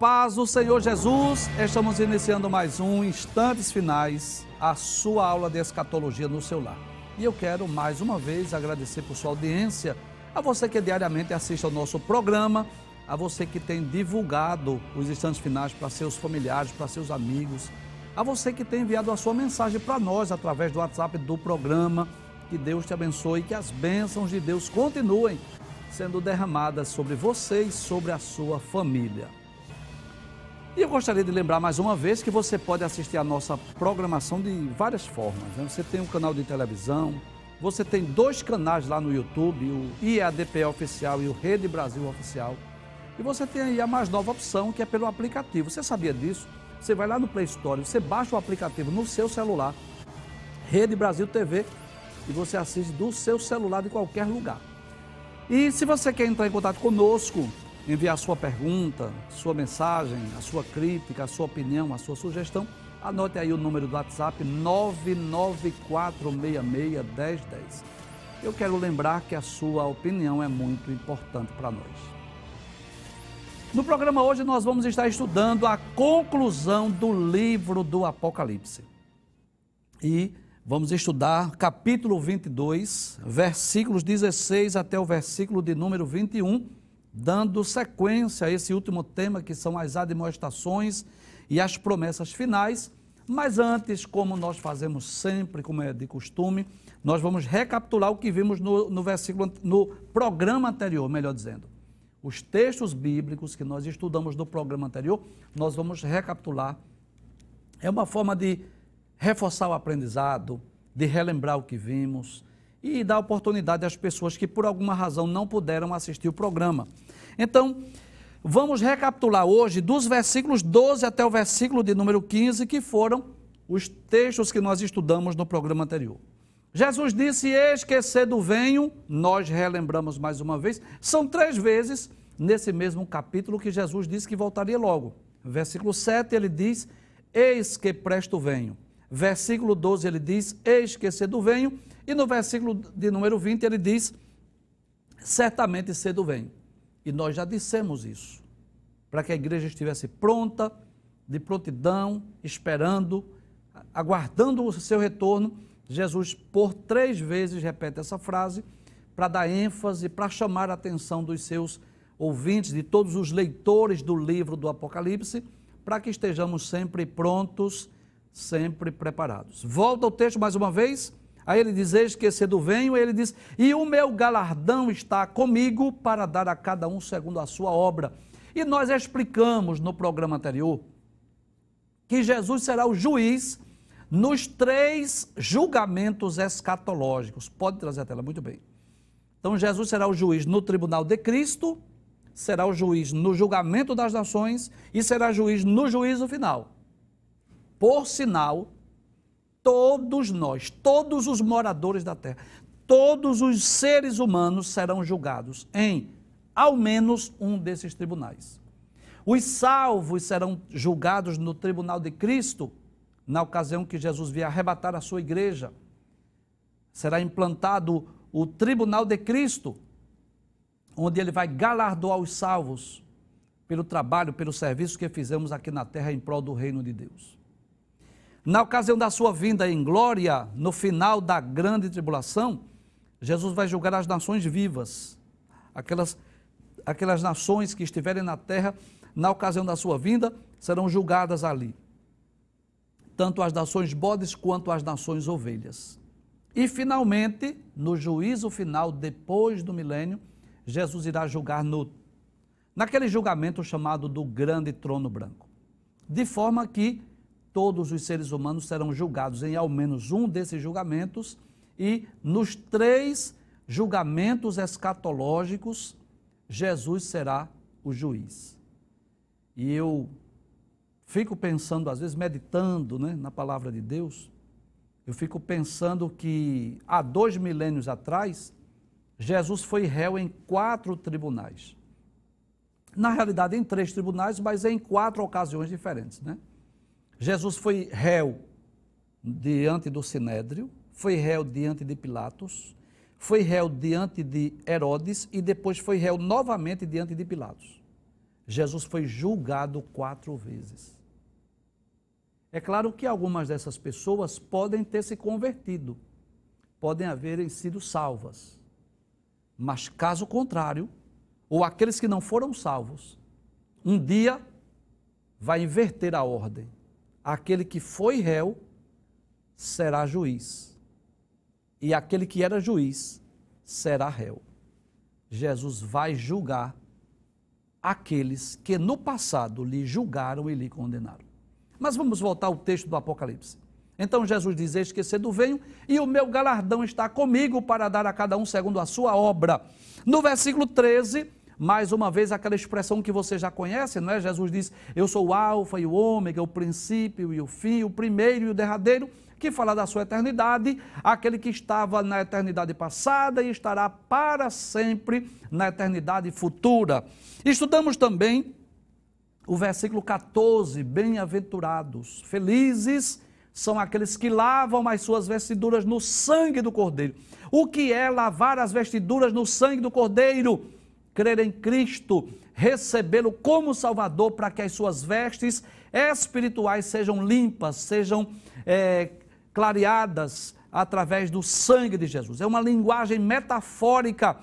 paz do Senhor Jesus, estamos iniciando mais um Instantes Finais, a sua aula de escatologia no seu lar. E eu quero mais uma vez agradecer por sua audiência, a você que diariamente assiste ao nosso programa, a você que tem divulgado os instantes finais para seus familiares, para seus amigos, a você que tem enviado a sua mensagem para nós através do WhatsApp do programa. Que Deus te abençoe e que as bênçãos de Deus continuem sendo derramadas sobre você e sobre a sua família. E eu gostaria de lembrar mais uma vez que você pode assistir a nossa programação de várias formas. Né? Você tem um canal de televisão, você tem dois canais lá no YouTube, o IADP Oficial e o Rede Brasil Oficial. E você tem aí a mais nova opção, que é pelo aplicativo. Você sabia disso? Você vai lá no Play Store, você baixa o aplicativo no seu celular, Rede Brasil TV, e você assiste do seu celular de qualquer lugar. E se você quer entrar em contato conosco, enviar sua pergunta, sua mensagem, a sua crítica, a sua opinião, a sua sugestão, anote aí o número do WhatsApp 994661010. Eu quero lembrar que a sua opinião é muito importante para nós. No programa hoje nós vamos estar estudando a conclusão do livro do Apocalipse. E vamos estudar capítulo 22, versículos 16 até o versículo de número 21 dando sequência a esse último tema que são as admoestações e as promessas finais. Mas antes, como nós fazemos sempre, como é de costume, nós vamos recapitular o que vimos no, no versículo no programa anterior, melhor dizendo. Os textos bíblicos que nós estudamos no programa anterior, nós vamos recapitular. É uma forma de reforçar o aprendizado, de relembrar o que vimos, e dar oportunidade às pessoas que por alguma razão não puderam assistir o programa. Então, vamos recapitular hoje dos versículos 12 até o versículo de número 15, que foram os textos que nós estudamos no programa anterior. Jesus disse: Eis que cedo venho, nós relembramos mais uma vez, são três vezes nesse mesmo capítulo que Jesus disse que voltaria logo. Versículo 7 ele diz: Eis que presto venho. Versículo 12 ele diz: Eis que cedo venho. E no versículo de número 20 ele diz: Certamente cedo vem. E nós já dissemos isso, para que a igreja estivesse pronta, de prontidão, esperando, aguardando o seu retorno. Jesus, por três vezes, repete essa frase para dar ênfase, para chamar a atenção dos seus ouvintes, de todos os leitores do livro do Apocalipse, para que estejamos sempre prontos, sempre preparados. Volta ao texto mais uma vez, Aí ele diz: Eis que cedo venho. Aí ele diz: E o meu galardão está comigo para dar a cada um segundo a sua obra. E nós explicamos no programa anterior que Jesus será o juiz nos três julgamentos escatológicos. Pode trazer a tela, muito bem. Então, Jesus será o juiz no tribunal de Cristo, será o juiz no julgamento das nações e será juiz no juízo final. Por sinal, todos nós, todos os moradores da terra, todos os seres humanos serão julgados em ao menos um desses tribunais. Os salvos serão julgados no tribunal de Cristo, na ocasião que Jesus vier arrebatar a sua igreja. Será implantado o tribunal de Cristo, onde ele vai galardoar os salvos pelo trabalho, pelo serviço que fizemos aqui na terra em prol do reino de Deus. Na ocasião da sua vinda em glória, no final da grande tribulação, Jesus vai julgar as nações vivas, aquelas, aquelas nações que estiverem na terra, na ocasião da sua vinda, serão julgadas ali, tanto as nações bodes quanto as nações ovelhas. E finalmente, no juízo final, depois do milênio, Jesus irá julgar no, naquele julgamento chamado do grande trono branco. De forma que todos os seres humanos serão julgados em ao menos um desses julgamentos, e nos três julgamentos escatológicos, Jesus será o juiz. E eu fico pensando, às vezes, meditando né, na palavra de Deus, eu fico pensando que há dois milênios atrás, Jesus foi réu em quatro tribunais. Na realidade, em três tribunais, mas em quatro ocasiões diferentes, né? Jesus foi réu diante do Sinédrio, foi réu diante de Pilatos, foi réu diante de Herodes e depois foi réu novamente diante de Pilatos. Jesus foi julgado quatro vezes. É claro que algumas dessas pessoas podem ter se convertido, podem haverem sido salvas. Mas caso contrário, ou aqueles que não foram salvos, um dia vai inverter a ordem aquele que foi réu será juiz, e aquele que era juiz será réu. Jesus vai julgar aqueles que no passado lhe julgaram e lhe condenaram. Mas vamos voltar ao texto do Apocalipse. Então Jesus diz: Eis que cedo venho, e o meu galardão está comigo para dar a cada um segundo a sua obra. No versículo 13, mais uma vez aquela expressão que você já conhece, não é? Jesus diz: Eu sou o Alfa e o Ômega, o princípio e o fim, o primeiro e o derradeiro que fala da sua eternidade, aquele que estava na eternidade passada e estará para sempre na eternidade futura. Estudamos também o versículo 14: Bem-aventurados, felizes são aqueles que lavam as suas vestiduras no sangue do Cordeiro. O que é lavar as vestiduras no sangue do Cordeiro? crer em Cristo, recebê-lo como Salvador, para que as suas vestes espirituais sejam limpas, sejam é, clareadas através do sangue de Jesus. É uma linguagem metafórica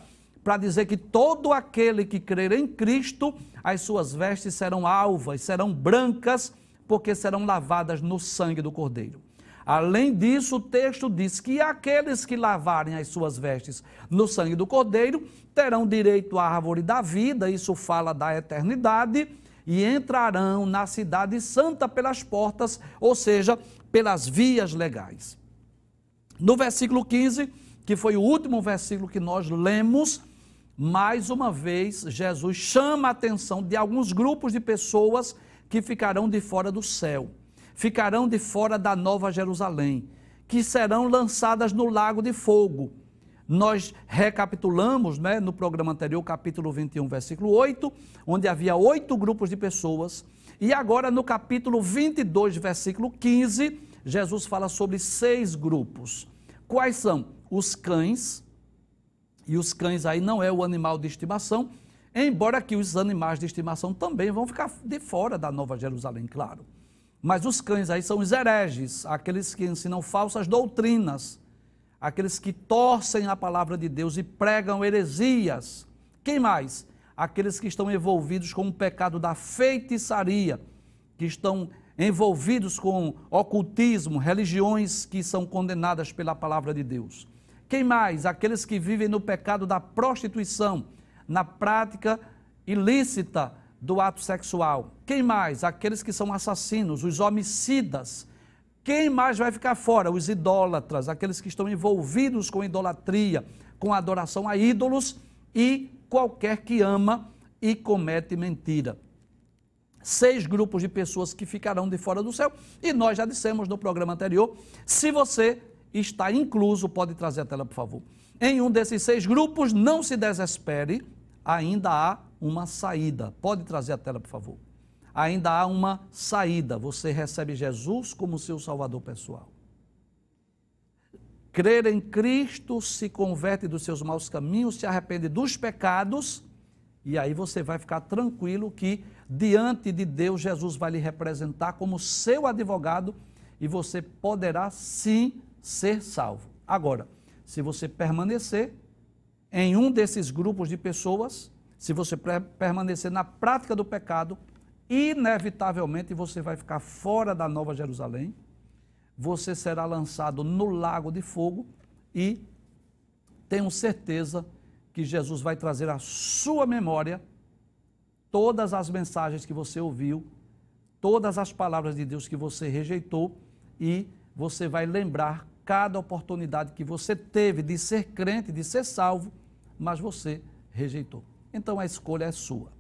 para dizer que todo aquele que crer em Cristo, as suas vestes serão alvas, serão brancas, porque serão lavadas no sangue do Cordeiro. Além disso, o texto diz que aqueles que lavarem as suas vestes no sangue do Cordeiro terão direito à árvore da vida, isso fala da eternidade, e entrarão na cidade santa pelas portas, ou seja, pelas vias legais. No versículo 15, que foi o último versículo que nós lemos, mais uma vez, Jesus chama a atenção de alguns grupos de pessoas que ficarão de fora do céu ficarão de fora da Nova Jerusalém, que serão lançadas no lago de fogo. Nós recapitulamos né, no programa anterior, capítulo 21, versículo 8, onde havia oito grupos de pessoas. E agora, no capítulo 22, versículo 15, Jesus fala sobre seis grupos. Quais são? Os cães, e os cães aí não é o animal de estimação, embora que os animais de estimação também vão ficar de fora da Nova Jerusalém, claro. Mas os cães aí são os hereges, aqueles que ensinam falsas doutrinas, aqueles que torcem a palavra de Deus e pregam heresias. Quem mais? Aqueles que estão envolvidos com o pecado da feitiçaria, que estão envolvidos com ocultismo, religiões que são condenadas pela palavra de Deus. Quem mais? Aqueles que vivem no pecado da prostituição, na prática ilícita do ato sexual. Quem mais? Aqueles que são assassinos, os homicidas. Quem mais vai ficar fora? Os idólatras, aqueles que estão envolvidos com idolatria, com adoração a ídolos e qualquer que ama e comete mentira. Seis grupos de pessoas que ficarão de fora do céu. E nós já dissemos no programa anterior: se você está incluso, pode trazer a tela, por favor. Em um desses seis grupos, não se desespere, ainda há uma saída. Pode trazer a tela, por favor. Ainda há uma saída. Você recebe Jesus como seu salvador pessoal. Crer em Cristo se converte dos seus maus caminhos, se arrepende dos pecados, e aí você vai ficar tranquilo que diante de Deus Jesus vai lhe representar como seu advogado e você poderá sim ser salvo. Agora, se você permanecer em um desses grupos de pessoas, se você permanecer na prática do pecado, inevitavelmente você vai ficar fora da Nova Jerusalém, você será lançado no lago de fogo e tenho certeza que Jesus vai trazer à sua memória todas as mensagens que você ouviu, todas as palavras de Deus que você rejeitou e você vai lembrar cada oportunidade que você teve de ser crente, de ser salvo, mas você rejeitou. Então a escolha é sua.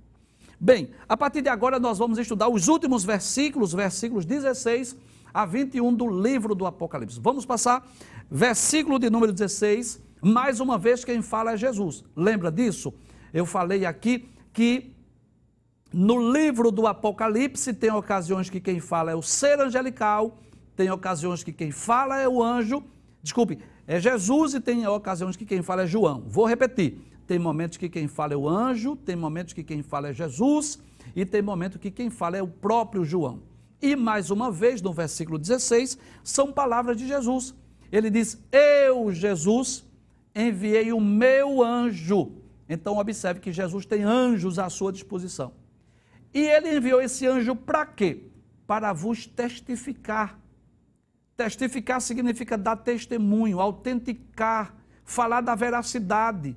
Bem, a partir de agora nós vamos estudar os últimos versículos, versículos 16 a 21 do livro do Apocalipse. Vamos passar versículo de número 16. Mais uma vez, quem fala é Jesus. Lembra disso? Eu falei aqui que no livro do Apocalipse tem ocasiões que quem fala é o ser angelical, tem ocasiões que quem fala é o anjo. Desculpe, é Jesus e tem ocasiões que quem fala é João. Vou repetir tem momentos que quem fala é o anjo, tem momentos que quem fala é Jesus, e tem momento que quem fala é o próprio João. E mais uma vez, no versículo 16, são palavras de Jesus. Ele diz: Eu, Jesus, enviei o meu anjo. Então, observe que Jesus tem anjos à sua disposição. E ele enviou esse anjo para quê? Para vos testificar. Testificar significa dar testemunho, autenticar, falar da veracidade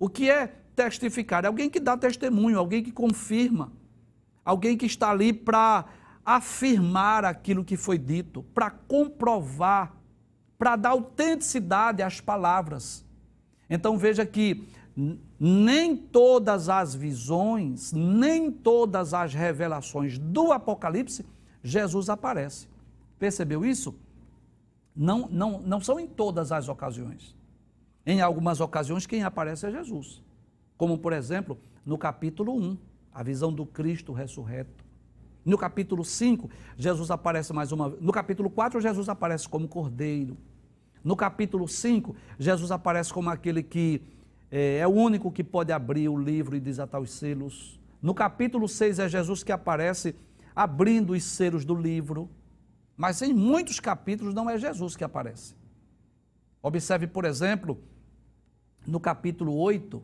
o que é testificar? É alguém que dá testemunho, alguém que confirma, alguém que está ali para afirmar aquilo que foi dito, para comprovar, para dar autenticidade às palavras. Então veja que nem todas as visões, nem todas as revelações do Apocalipse, Jesus aparece. Percebeu isso? Não, não, não são em todas as ocasiões. Em algumas ocasiões, quem aparece é Jesus. Como, por exemplo, no capítulo 1, a visão do Cristo ressurreto. No capítulo 5, Jesus aparece mais uma vez. No capítulo 4, Jesus aparece como cordeiro. No capítulo 5, Jesus aparece como aquele que é, é, o único que pode abrir o livro e desatar os selos. No capítulo 6, é Jesus que aparece abrindo os selos do livro. Mas em muitos capítulos não é Jesus que aparece. Observe, por exemplo, no capítulo 8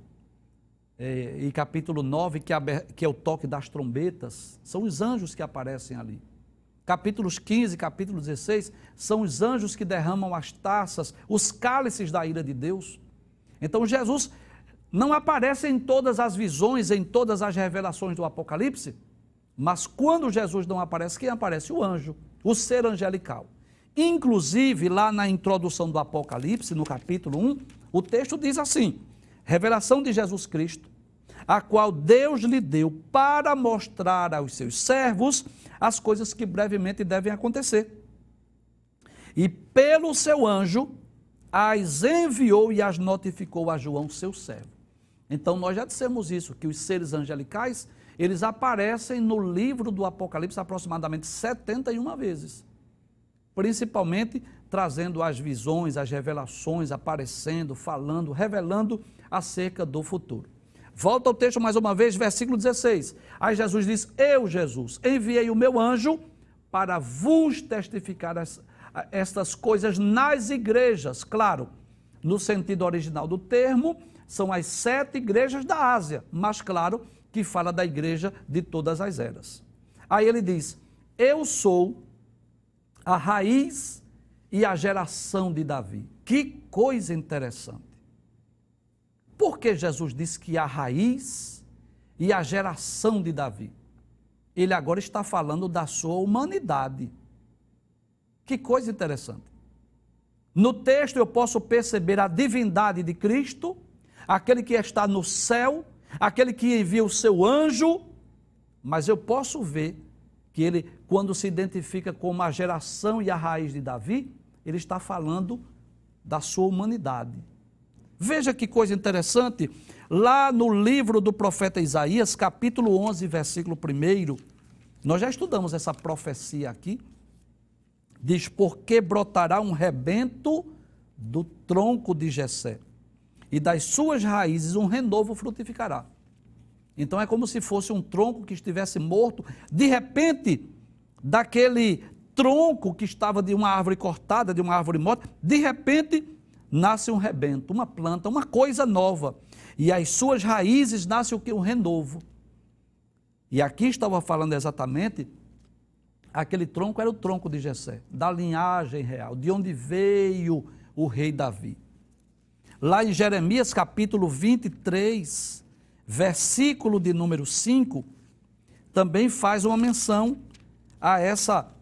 é, e capítulo 9, que, é que é o toque das trombetas, são os anjos que aparecem ali. Capítulos 15 e capítulo 16 são os anjos que derramam as taças, os cálices da ira de Deus. Então Jesus não aparece em todas as visões, em todas as revelações do Apocalipse, mas quando Jesus não aparece, quem aparece? O anjo, o ser angelical. Inclusive, lá na introdução do Apocalipse, no capítulo 1, o texto diz assim: revelação de Jesus Cristo, a qual Deus lhe deu para mostrar aos seus servos as coisas que brevemente devem acontecer. E pelo seu anjo as enviou e as notificou a João, seu servo. Então nós já dissemos isso, que os seres angelicais, eles aparecem no livro do Apocalipse aproximadamente 71 vezes. Principalmente trazendo as visões, as revelações, aparecendo, falando, revelando acerca do futuro. Volta ao texto mais uma vez, versículo 16. Aí Jesus diz: Eu, Jesus, enviei o meu anjo para vos testificar as, estas coisas nas igrejas. Claro, no sentido original do termo, são as sete igrejas da Ásia, mas claro que fala da igreja de todas as eras. Aí ele diz: Eu sou a raiz e a geração de Davi. Que coisa interessante. Porque Jesus disse que a raiz e a geração de Davi? Ele agora está falando da sua humanidade. Que coisa interessante. No texto eu posso perceber a divindade de Cristo, aquele que está no céu, aquele que envia o seu anjo, mas eu posso ver que ele, quando se identifica com a geração e a raiz de Davi, ele está falando da sua humanidade. Veja que coisa interessante, lá no livro do profeta Isaías, capítulo 11, versículo 1, nós já estudamos essa profecia aqui. Diz: "Porque brotará um rebento do tronco de Jessé, e das suas raízes um renovo frutificará." Então é como se fosse um tronco que estivesse morto, de repente, daquele tronco que estava de uma árvore cortada, de uma árvore morta, de repente nasce um rebento, uma planta, uma coisa nova. E as suas raízes nasce o que? Um renovo. E aqui estava falando exatamente, aquele tronco era o tronco de Jessé, da linhagem real, de onde veio o rei Davi. Lá em Jeremias capítulo 23, versículo de número 5, também faz uma menção a essa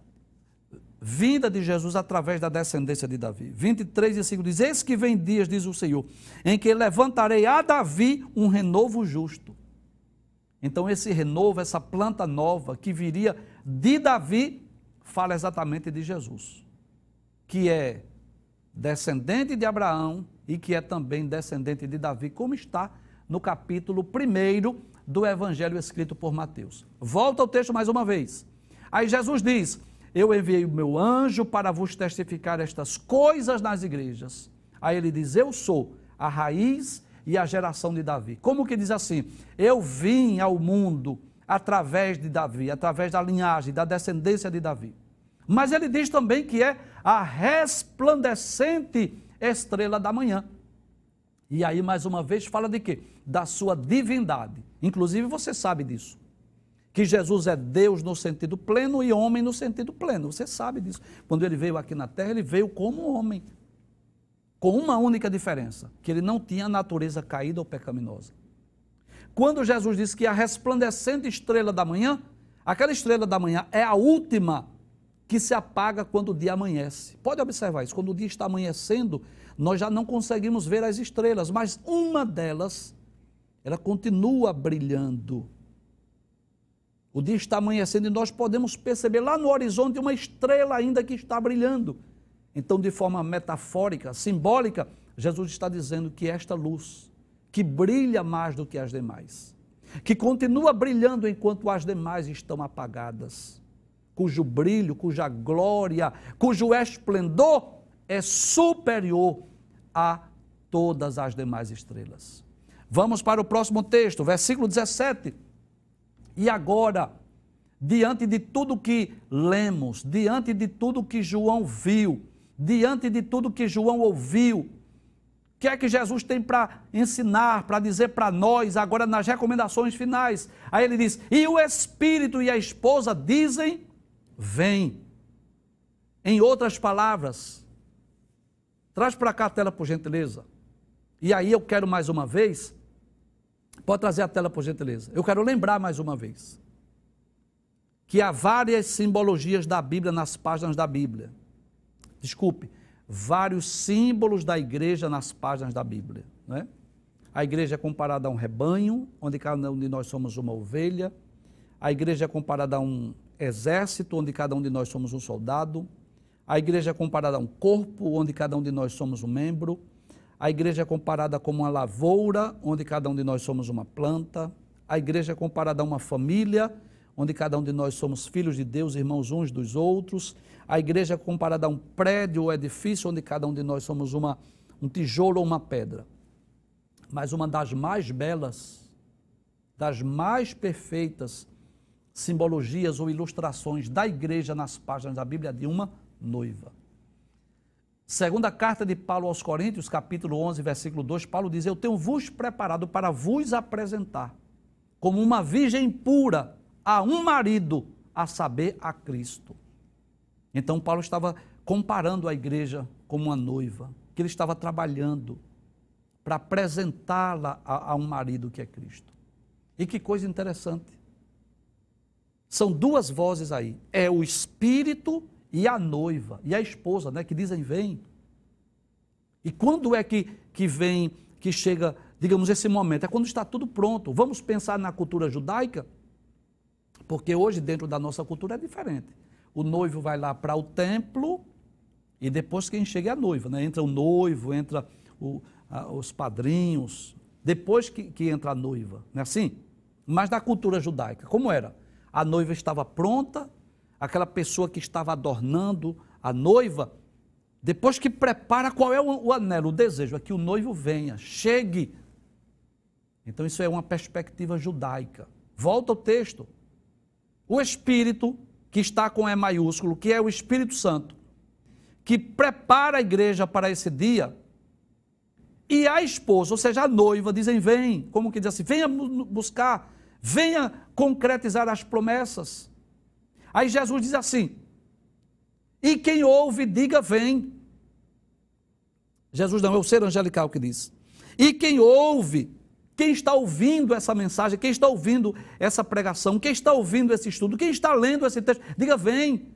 vinda de Jesus através da descendência de Davi. 23 e 5 diz: Eis que vem dias, diz o Senhor, em que levantarei a Davi um renovo justo. Então, esse renovo, essa planta nova que viria de Davi, fala exatamente de Jesus, que é descendente de Abraão e que é também descendente de Davi, como está no capítulo 1 do evangelho escrito por Mateus. Volta ao texto mais uma vez. Aí Jesus diz: eu enviei o meu anjo para vos testificar estas coisas nas igrejas. Aí ele diz: Eu sou a raiz e a geração de Davi. Como que diz assim? Eu vim ao mundo através de Davi, através da linhagem, da descendência de Davi. Mas ele diz também que é a resplandecente estrela da manhã. E aí, mais uma vez, fala de quê? Da sua divindade. Inclusive, você sabe disso que Jesus é Deus no sentido pleno e homem no sentido pleno. Você sabe disso. Quando ele veio aqui na terra, ele veio como homem, com uma única diferença, que ele não tinha natureza caída ou pecaminosa. Quando Jesus disse que a resplandecente estrela da manhã, aquela estrela da manhã é a última que se apaga quando o dia amanhece. Pode observar isso, quando o dia está amanhecendo, nós já não conseguimos ver as estrelas, mas uma delas, ela continua brilhando o dia está amanhecendo e nós podemos perceber lá no horizonte uma estrela ainda que está brilhando. Então, de forma metafórica, simbólica, Jesus está dizendo que esta luz, que brilha mais do que as demais, que continua brilhando enquanto as demais estão apagadas, cujo brilho, cuja glória, cujo esplendor é superior a todas as demais estrelas. Vamos para o próximo texto, versículo 17. E agora, diante de tudo que lemos, diante de tudo que João viu, diante de tudo que João ouviu, o que é que Jesus tem para ensinar, para dizer para nós agora nas recomendações finais? Aí ele diz: E o Espírito e a esposa dizem: Vem. Em outras palavras, traz para cá a tela, por gentileza. E aí eu quero mais uma vez Pode trazer a tela, por gentileza. Eu quero lembrar mais uma vez que há várias simbologias da Bíblia nas páginas da Bíblia. Desculpe, vários símbolos da igreja nas páginas da Bíblia. Né? A igreja é comparada a um rebanho, onde cada um de nós somos uma ovelha. A igreja é comparada a um exército, onde cada um de nós somos um soldado. A igreja é comparada a um corpo, onde cada um de nós somos um membro. A igreja é comparada como uma lavoura, onde cada um de nós somos uma planta. A igreja é comparada a uma família, onde cada um de nós somos filhos de Deus, irmãos uns dos outros. A igreja é comparada a um prédio ou edifício, onde cada um de nós somos uma, um tijolo ou uma pedra. Mas uma das mais belas, das mais perfeitas simbologias ou ilustrações da igreja nas páginas da Bíblia é de uma noiva. Segunda carta de Paulo aos Coríntios, capítulo 11, versículo 2, Paulo diz: Eu tenho vos preparado para vos apresentar como uma virgem pura a um marido, a saber, a Cristo. Então, Paulo estava comparando a igreja como uma noiva, que ele estava trabalhando para apresentá-la a, a um marido que é Cristo. E que coisa interessante. São duas vozes aí: é o Espírito e a noiva e a esposa, né, que dizem vem. E quando é que, que vem, que chega, digamos, esse momento? É quando está tudo pronto. Vamos pensar na cultura judaica, porque hoje dentro da nossa cultura é diferente. O noivo vai lá para o templo e depois quem chega é a noiva, né? Entra o noivo, entra o, a, os padrinhos, depois que, que entra a noiva, não é assim? Mas na cultura judaica, como era? A noiva estava pronta aquela pessoa que estava adornando a noiva, depois que prepara, qual é o, anelo, o desejo? É que o noivo venha, chegue. Então, isso é uma perspectiva judaica. Volta ao texto. O Espírito, que está com E maiúsculo, que é o Espírito Santo, que prepara a igreja para esse dia, e a esposa, ou seja, a noiva, dizem: vem, como que diz assim, venha buscar, venha concretizar as promessas. Aí Jesus diz assim: E quem ouve, diga, vem. Jesus não, é o ser angelical que diz. E quem ouve, quem está ouvindo essa mensagem, quem está ouvindo essa pregação, quem está ouvindo esse estudo, quem está lendo esse texto, diga vem.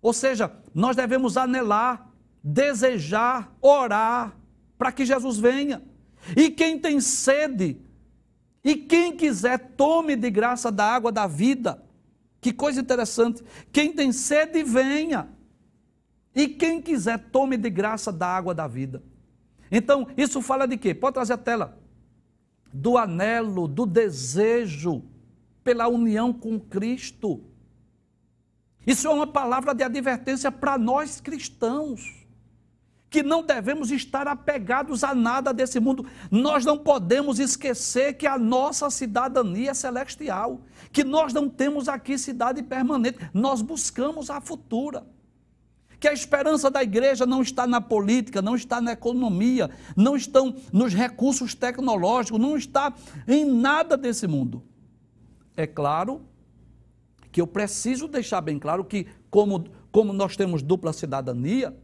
Ou seja, nós devemos anelar, desejar, orar para que Jesus venha. E quem tem sede, e quem quiser, tome de graça da água da vida. Que coisa interessante. Quem tem sede, venha. E quem quiser, tome de graça da água da vida. Então, isso fala de quê? Pode trazer a tela. Do anelo, do desejo pela união com Cristo. Isso é uma palavra de advertência para nós cristãos que não devemos estar apegados a nada desse mundo. Nós não podemos esquecer que a nossa cidadania é celestial, que nós não temos aqui cidade permanente, nós buscamos a futura. Que a esperança da igreja não está na política, não está na economia, não estão nos recursos tecnológicos, não está em nada desse mundo. É claro que eu preciso deixar bem claro que, como, como nós temos dupla cidadania,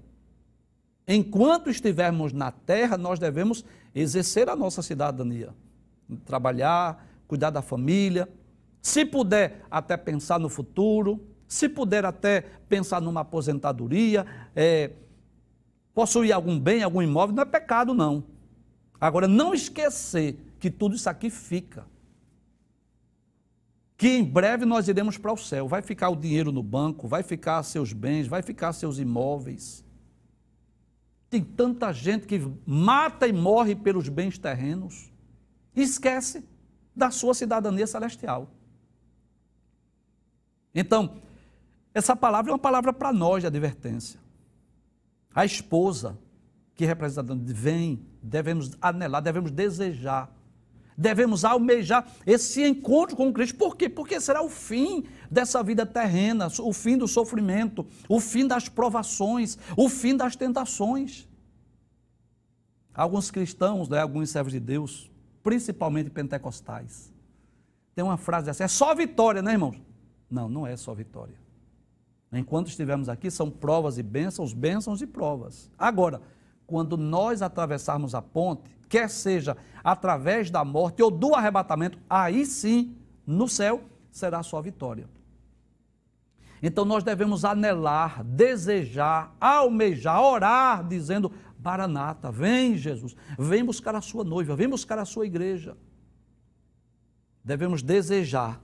enquanto estivermos na terra, nós devemos exercer a nossa cidadania, trabalhar, cuidar da família, se puder até pensar no futuro, se puder até pensar numa aposentadoria, é, possuir algum bem, algum imóvel, não é pecado não. Agora, não esquecer que tudo isso aqui fica. Que em breve nós iremos para o céu. Vai ficar o dinheiro no banco, vai ficar seus bens, vai ficar seus imóveis. Tem tanta gente que mata e morre pelos bens terrenos e esquece da sua cidadania celestial. Então, essa palavra é uma palavra para nós de advertência. A esposa, que representa vem, devemos anelar, devemos desejar devemos almejar esse encontro com Cristo. Por quê? Porque será o fim dessa vida terrena, o fim do sofrimento, o fim das provações, o fim das tentações. Alguns cristãos, né, alguns servos de Deus, principalmente pentecostais, tem uma frase assim: é só vitória, né, irmãos? Não, não é só vitória. Enquanto estivermos aqui, são provas e bênçãos, bênçãos e provas. Agora, quando nós atravessarmos a ponte, quer seja através da morte ou do arrebatamento, aí sim, no céu, será a sua vitória. Então nós devemos anelar, desejar, almejar, orar, dizendo: Baranata, vem Jesus, vem buscar a sua noiva, vem buscar a sua igreja. Devemos desejar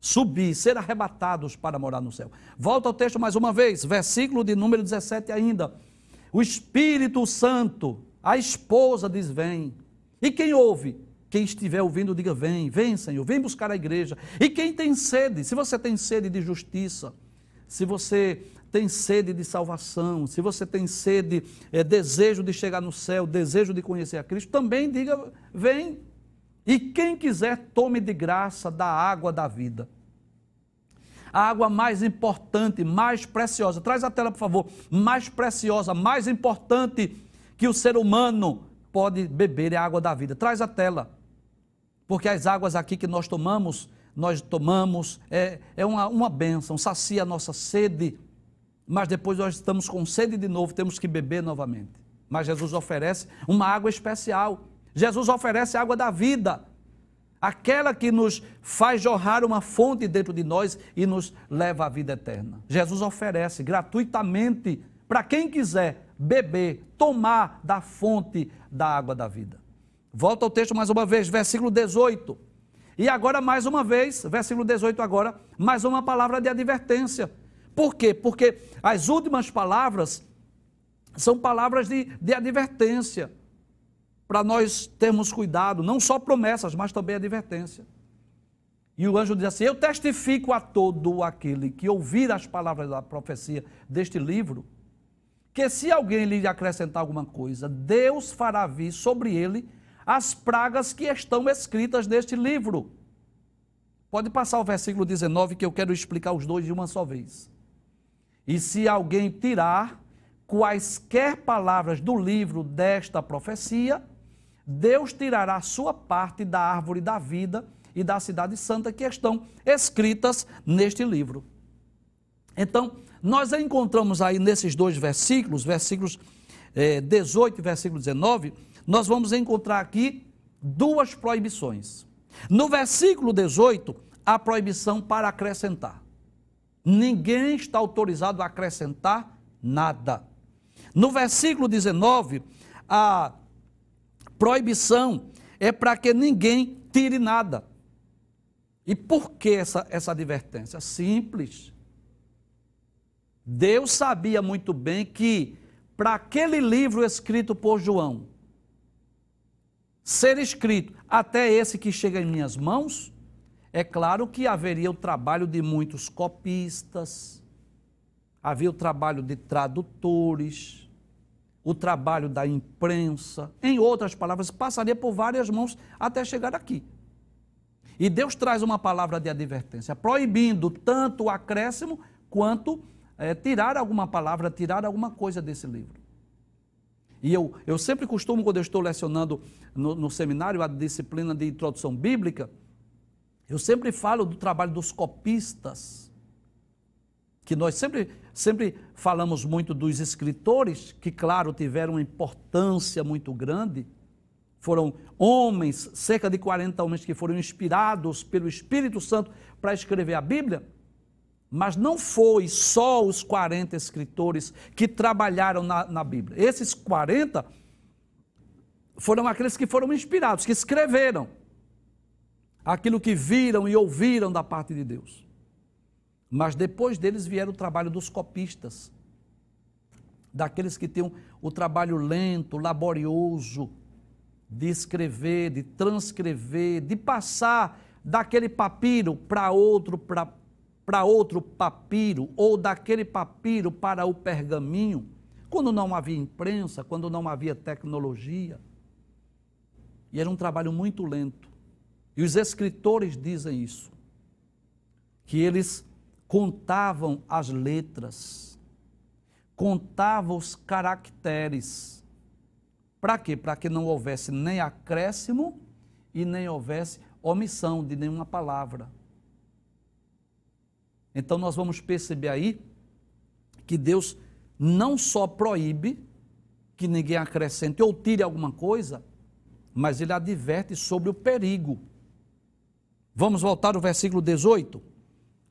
subir, ser arrebatados para morar no céu. Volta ao texto mais uma vez, versículo de número 17 ainda. O Espírito Santo, a esposa diz: Vem. E quem ouve? Quem estiver ouvindo, diga: Vem, vem, Senhor, vem buscar a igreja. E quem tem sede? Se você tem sede de justiça, se você tem sede de salvação, se você tem sede, é, desejo de chegar no céu, desejo de conhecer a Cristo, também diga: Vem. E quem quiser, tome de graça da água da vida a água mais importante, mais preciosa. Traz a tela, por favor. Mais preciosa, mais importante que o ser humano pode beber é a água da vida. Traz a tela. Porque as águas aqui que nós tomamos, nós tomamos, é, é uma, uma bênção, sacia a nossa sede, mas depois nós estamos com sede de novo, temos que beber novamente. Mas Jesus oferece uma água especial. Jesus oferece a água da vida aquela que nos faz jorrar uma fonte dentro de nós e nos leva à vida eterna. Jesus oferece gratuitamente para quem quiser beber, tomar da fonte da água da vida. Volta ao texto mais uma vez, versículo 18. E agora mais uma vez, versículo 18 agora, mais uma palavra de advertência. Por quê? Porque as últimas palavras são palavras de, de advertência para nós termos cuidado, não só promessas, mas também advertência. E o anjo diz assim: Eu testifico a todo aquele que ouvir as palavras da profecia deste livro, que se alguém lhe acrescentar alguma coisa, Deus fará vir sobre ele as pragas que estão escritas neste livro. Pode passar o versículo 19 que eu quero explicar os dois de uma só vez. E se alguém tirar quaisquer palavras do livro desta profecia, Deus tirará sua parte da árvore da vida e da cidade santa que estão escritas neste livro. Então, nós encontramos aí nesses dois versículos, versículos eh, 18 e versículo 19, nós vamos encontrar aqui duas proibições. No versículo 18, a proibição para acrescentar. Ninguém está autorizado a acrescentar nada. No versículo 19, a Proibição é para que ninguém tire nada. E por que essa, essa advertência? Simples. Deus sabia muito bem que, para aquele livro escrito por João, ser escrito até esse que chega em minhas mãos, é claro que haveria o trabalho de muitos copistas, havia o trabalho de tradutores, o trabalho da imprensa, em outras palavras, passaria por várias mãos até chegar aqui. E Deus traz uma palavra de advertência, proibindo tanto o acréscimo quanto é, tirar alguma palavra, tirar alguma coisa desse livro. E eu, eu sempre costumo, quando eu estou lecionando no, no seminário a disciplina de introdução bíblica, eu sempre falo do trabalho dos copistas, que nós sempre Sempre falamos muito dos escritores, que, claro, tiveram uma importância muito grande. Foram homens, cerca de 40 homens, que foram inspirados pelo Espírito Santo para escrever a Bíblia. Mas não foi só os 40 escritores que trabalharam na, na Bíblia. Esses 40 foram aqueles que foram inspirados, que escreveram aquilo que viram e ouviram da parte de Deus. Mas depois deles vieram o trabalho dos copistas, daqueles que tinham o trabalho lento, laborioso, de escrever, de transcrever, de passar daquele papiro para outro, para outro papiro, ou daquele papiro para o pergaminho, quando não havia imprensa, quando não havia tecnologia. E era um trabalho muito lento. E os escritores dizem isso, que eles contavam as letras, contavam os caracteres. Para quê? Para que não houvesse nem acréscimo e nem houvesse omissão de nenhuma palavra. Então nós vamos perceber aí que Deus não só proíbe que ninguém acrescente ou tire alguma coisa, mas ele adverte sobre o perigo. Vamos voltar ao versículo 18.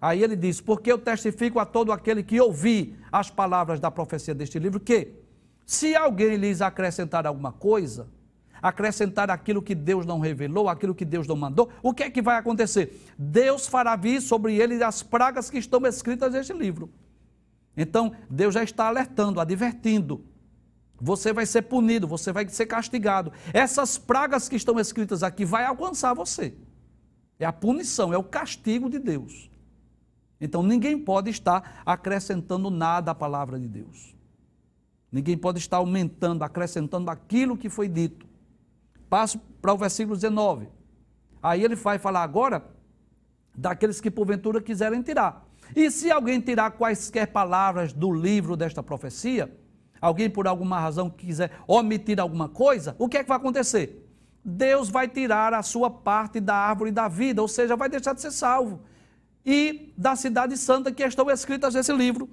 Aí ele diz: Porque eu testifico a todo aquele que ouvi as palavras da profecia deste livro, que se alguém lhes acrescentar alguma coisa, acrescentar aquilo que Deus não revelou, aquilo que Deus não mandou, o que é que vai acontecer? Deus fará vir sobre ele as pragas que estão escritas neste livro. Então, Deus já está alertando, advertindo. Você vai ser punido, você vai ser castigado. Essas pragas que estão escritas aqui vai alcançar você. É a punição, é o castigo de Deus. Então ninguém pode estar acrescentando nada à palavra de Deus. Ninguém pode estar aumentando, acrescentando aquilo que foi dito. Passo para o versículo 19. Aí ele vai falar agora daqueles que porventura quiserem tirar. E se alguém tirar quaisquer palavras do livro desta profecia, alguém por alguma razão quiser omitir alguma coisa, o que é que vai acontecer? Deus vai tirar a sua parte da árvore da vida, ou seja, vai deixar de ser salvo e da Cidade Santa que estão escritas nesse livro.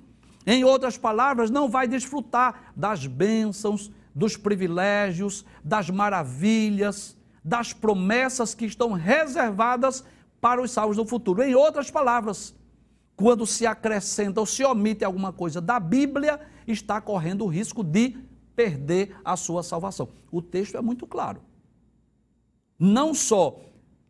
Em outras palavras, não vai desfrutar das bênçãos, dos privilégios, das maravilhas, das promessas que estão reservadas para os salvos do futuro. Em outras palavras, quando se acrescenta ou se omite alguma coisa da Bíblia, está correndo o risco de perder a sua salvação. O texto é muito claro. Não só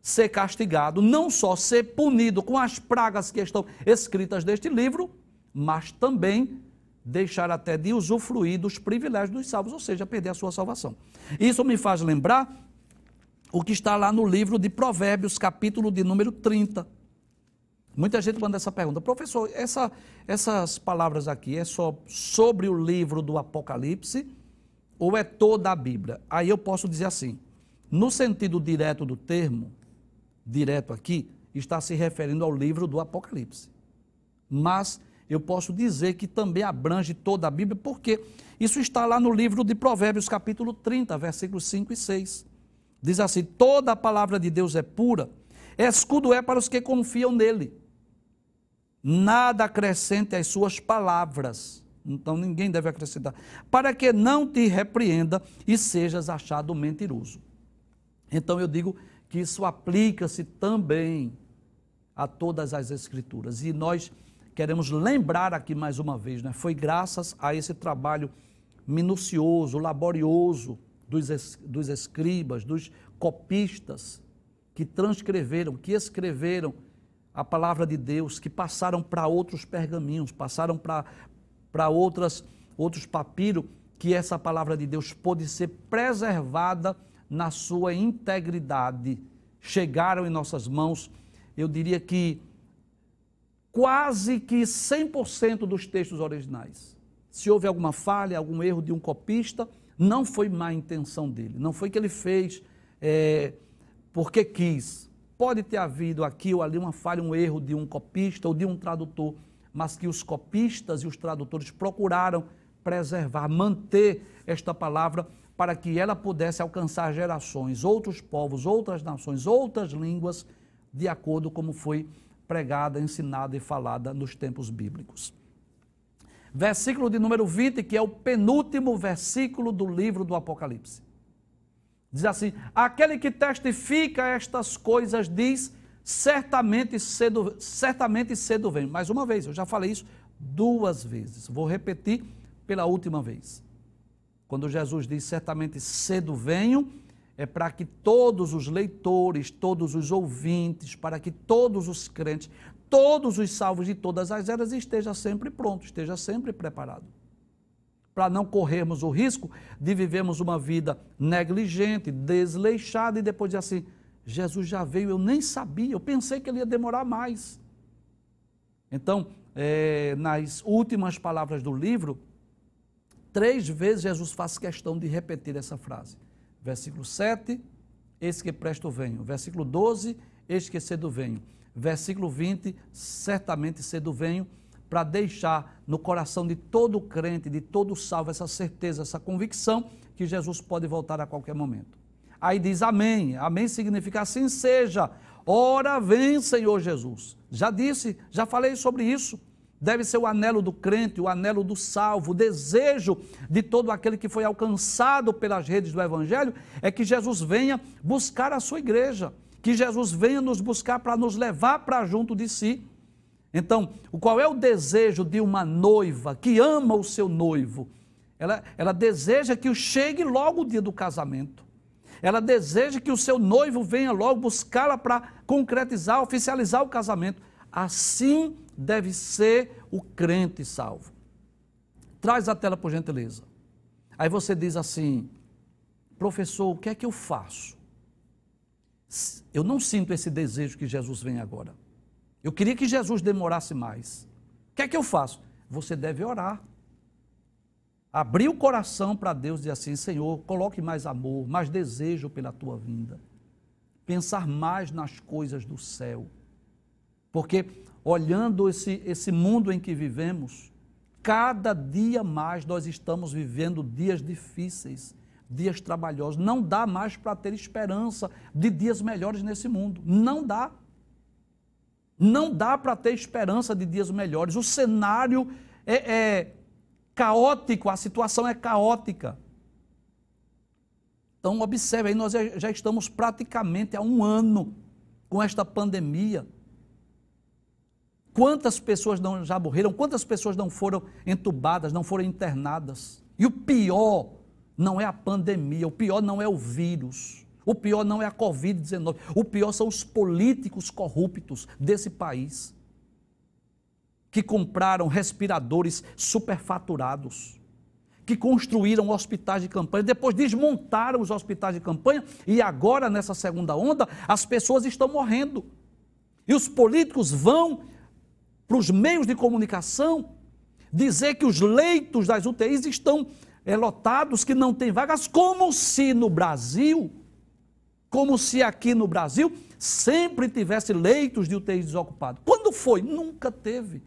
ser castigado, não só ser punido com as pragas que estão escritas neste livro, mas também deixar até de usufruir dos privilégios dos salvos, ou seja, perder a sua salvação. Isso me faz lembrar o que está lá no livro de Provérbios, capítulo de número 30. Muita gente manda essa pergunta, professor, essa, essas palavras aqui é só sobre o livro do Apocalipse ou é toda a Bíblia? Aí eu posso dizer assim, no sentido direto do termo, direto aqui está se referindo ao livro do Apocalipse. Mas eu posso dizer que também abrange toda a Bíblia, porque isso está lá no livro de Provérbios, capítulo 30, versículos 5 e 6. Diz assim: toda a palavra de Deus é pura, escudo é para os que confiam nele. Nada acrescente às suas palavras. Então ninguém deve acrescentar. Para que não te repreenda e sejas achado mentiroso. Então eu digo que isso aplica-se também a todas as escrituras. E nós queremos lembrar aqui mais uma vez, né? Foi graças a esse trabalho minucioso, laborioso dos, es, dos escribas, dos copistas que transcreveram, que escreveram a palavra de Deus, que passaram para outros pergaminhos, passaram para outras outros papiros que essa palavra de Deus pôde ser preservada na sua integridade, chegaram em nossas mãos. Eu diria que quase que 100% dos textos originais. Se houve alguma falha, algum erro de um copista, não foi má intenção dele, não foi que ele fez é, porque quis. Pode ter havido aqui ou ali uma falha, um erro de um copista ou de um tradutor, mas que os copistas e os tradutores procuraram preservar, manter esta palavra para que ela pudesse alcançar gerações, outros povos, outras nações, outras línguas, de acordo como foi pregada, ensinada e falada nos tempos bíblicos. Versículo de número 20, que é o penúltimo versículo do livro do Apocalipse. Diz assim: Aquele que testifica estas coisas diz, certamente cedo, certamente cedo vem. Mais uma vez, eu já falei isso duas vezes. Vou repetir pela última vez. Quando Jesus diz certamente cedo venho, é para que todos os leitores, todos os ouvintes, para que todos os crentes, todos os salvos de todas as eras esteja sempre pronto, esteja sempre preparado. Para não corrermos o risco de vivermos uma vida negligente, desleixada e depois de assim, Jesus já veio, eu nem sabia, eu pensei que ele ia demorar mais. Então, é, nas últimas palavras do livro, Três vezes Jesus faz questão de repetir essa frase. Versículo 7, eis que presto venho. Versículo 12, eis que cedo venho. Versículo 20, certamente cedo venho, para deixar no coração de todo crente, de todo salvo, essa certeza, essa convicção que Jesus pode voltar a qualquer momento. Aí diz amém. Amém significa assim seja. Ora vem, Senhor Jesus. Já disse, já falei sobre isso deve ser o anelo do crente, o anelo do salvo, o desejo de todo aquele que foi alcançado pelas redes do Evangelho, é que Jesus venha buscar a sua igreja, que Jesus venha nos buscar para nos levar para junto de si. Então, qual é o desejo de uma noiva que ama o seu noivo? Ela, ela deseja que chegue logo o dia do casamento. Ela deseja que o seu noivo venha logo buscá-la para concretizar, oficializar o casamento. Assim deve ser o crente salvo. Traz a tela, por gentileza. Aí você diz assim: professor, o que é que eu faço? Eu não sinto esse desejo que Jesus vem agora. Eu queria que Jesus demorasse mais. O que é que eu faço? Você deve orar. Abrir o coração para Deus e dizer assim: Senhor, coloque mais amor, mais desejo pela tua vinda. Pensar mais nas coisas do céu porque olhando esse, esse mundo em que vivemos, cada dia mais nós estamos vivendo dias difíceis, dias trabalhosos. Não dá mais para ter esperança de dias melhores nesse mundo. Não dá. Não dá para ter esperança de dias melhores. O cenário é, é caótico, a situação é caótica. Então, observe aí, nós já estamos praticamente há um ano com esta pandemia. Quantas pessoas não já morreram? Quantas pessoas não foram entubadas, não foram internadas? E o pior não é a pandemia, o pior não é o vírus, o pior não é a Covid-19, o pior são os políticos corruptos desse país que compraram respiradores superfaturados, que construíram hospitais de campanha, depois desmontaram os hospitais de campanha e agora, nessa segunda onda, as pessoas estão morrendo. E os políticos vão para os meios de comunicação, dizer que os leitos das UTIs estão é, lotados, que não tem vagas, como se no Brasil, como se aqui no Brasil, sempre tivesse leitos de UTIs desocupados. Quando foi? Nunca teve.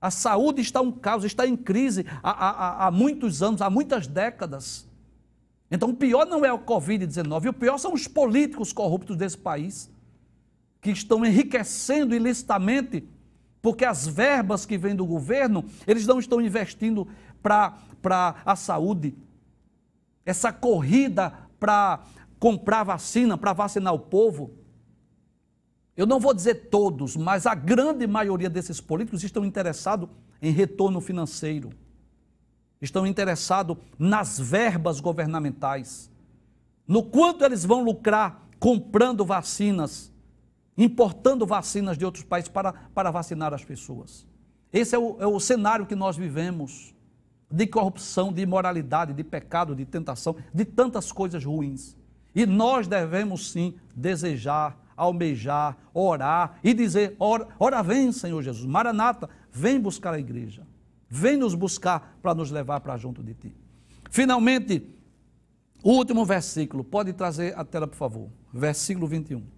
A saúde está um caos, está em crise há, há, há muitos anos, há muitas décadas. Então, o pior não é o Covid-19, o pior são os políticos corruptos desse país, que estão enriquecendo ilicitamente porque as verbas que vêm do governo, eles não estão investindo para a saúde. Essa corrida para comprar vacina, para vacinar o povo. Eu não vou dizer todos, mas a grande maioria desses políticos estão interessados em retorno financeiro. Estão interessados nas verbas governamentais. No quanto eles vão lucrar comprando vacinas importando vacinas de outros países para, para vacinar as pessoas. Esse é o, é o cenário que nós vivemos de corrupção, de imoralidade, de pecado, de tentação, de tantas coisas ruins. E nós devemos sim desejar, almejar, orar e dizer: ora, ora vem, Senhor Jesus, Maranata, vem buscar a igreja. Vem nos buscar para nos levar para junto de ti. Finalmente, o último versículo, pode trazer a tela, por favor. Versículo 21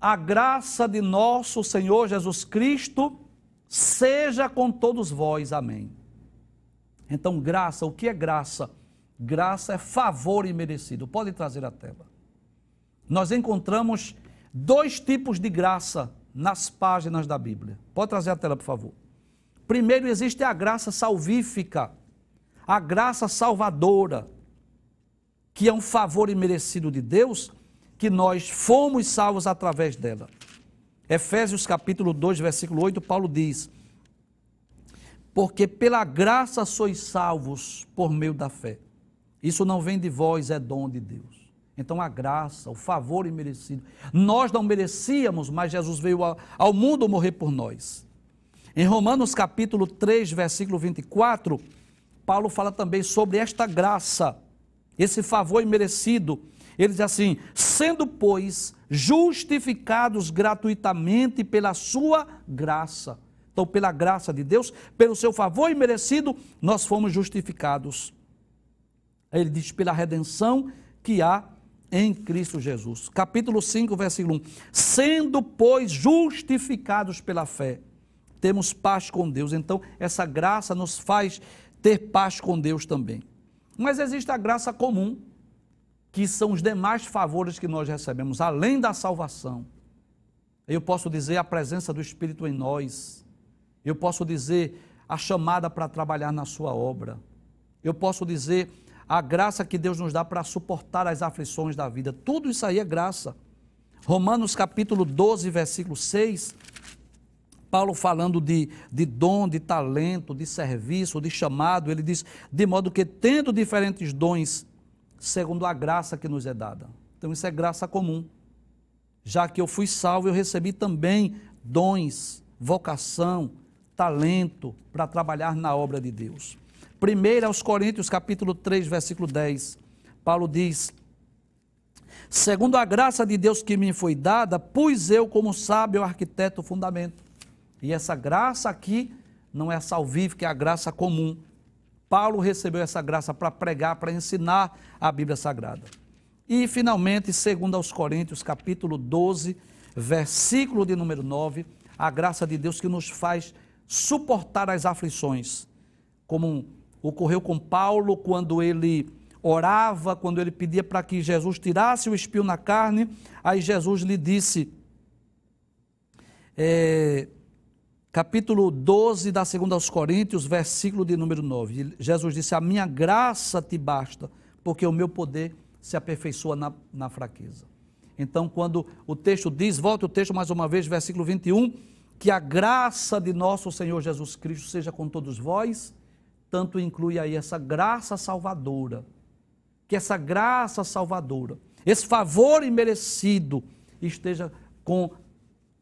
a graça de nosso Senhor Jesus Cristo seja com todos vós. Amém. Então, graça, o que é graça? Graça é favor imerecido. Pode trazer a tela. Nós encontramos dois tipos de graça nas páginas da Bíblia. Pode trazer a tela, por favor. Primeiro, existe a graça salvífica, a graça salvadora, que é um favor imerecido de Deus que nós fomos salvos através dela. Efésios capítulo 2, versículo 8, Paulo diz: Porque pela graça sois salvos por meio da fé. Isso não vem de vós, é dom de Deus. Então a graça, o favor imerecido. Nós não merecíamos, mas Jesus veio ao mundo morrer por nós. Em Romanos capítulo 3, versículo 24, Paulo fala também sobre esta graça, esse favor imerecido ele diz assim: sendo, pois, justificados gratuitamente pela sua graça. Então, pela graça de Deus, pelo seu favor imerecido, nós fomos justificados. Ele diz: pela redenção que há em Cristo Jesus. Capítulo 5, versículo 1. Sendo, pois, justificados pela fé, temos paz com Deus. Então, essa graça nos faz ter paz com Deus também. Mas existe a graça comum, que são os demais favores que nós recebemos, além da salvação. Eu posso dizer a presença do Espírito em nós, eu posso dizer a chamada para trabalhar na Sua obra, eu posso dizer a graça que Deus nos dá para suportar as aflições da vida. Tudo isso aí é graça. Romanos capítulo 12, versículo 6, Paulo falando de, de dom, de talento, de serviço, de chamado, ele diz: de modo que, tendo diferentes dons, segundo a graça que nos é dada. Então isso é graça comum. Já que eu fui salvo, eu recebi também dons, vocação, talento para trabalhar na obra de Deus. Primeiro aos Coríntios, capítulo 3, versículo 10. Paulo diz: Segundo a graça de Deus que me foi dada, pus eu como sábio arquiteto o fundamento. E essa graça aqui não é a salvífica, é a graça comum. Paulo recebeu essa graça para pregar, para ensinar a Bíblia Sagrada. E finalmente, segundo aos Coríntios, capítulo 12, versículo de número 9, a graça de Deus que nos faz suportar as aflições, como ocorreu com Paulo quando ele orava, quando ele pedia para que Jesus tirasse o espinho na carne, aí Jesus lhe disse: é, capítulo 12 da segunda aos Coríntios, versículo de número 9. Jesus disse: "A minha graça te basta, porque o meu poder se aperfeiçoa na, na fraqueza". Então, quando o texto diz, volta o texto mais uma vez, versículo 21, que a graça de nosso Senhor Jesus Cristo seja com todos vós, tanto inclui aí essa graça salvadora, que essa graça salvadora, esse favor imerecido esteja com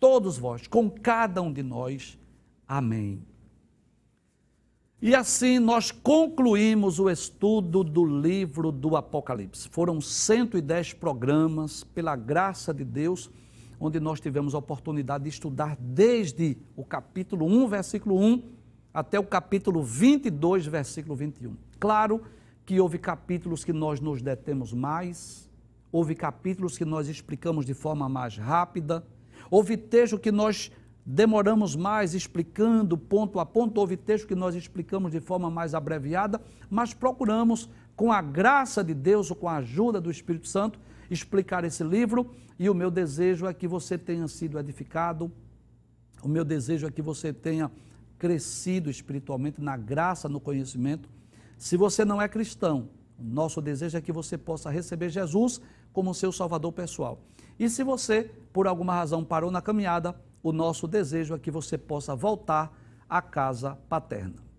todos vós, com cada um de nós Amém. E assim nós concluímos o estudo do livro do Apocalipse. Foram 110 programas, pela graça de Deus, onde nós tivemos a oportunidade de estudar desde o capítulo 1, versículo 1, até o capítulo 22, versículo 21. Claro que houve capítulos que nós nos detemos mais, houve capítulos que nós explicamos de forma mais rápida, houve texto que nós demoramos mais explicando ponto a ponto. Houve texto que nós explicamos de forma mais abreviada, mas procuramos, com a graça de Deus ou com a ajuda do Espírito Santo, explicar esse livro. E o meu desejo é que você tenha sido edificado, o meu desejo é que você tenha crescido espiritualmente na graça, no conhecimento. Se você não é cristão, nosso desejo é que você possa receber Jesus como seu Salvador pessoal. E se você, por alguma razão, parou na caminhada, o nosso desejo é que você possa voltar à casa paterna.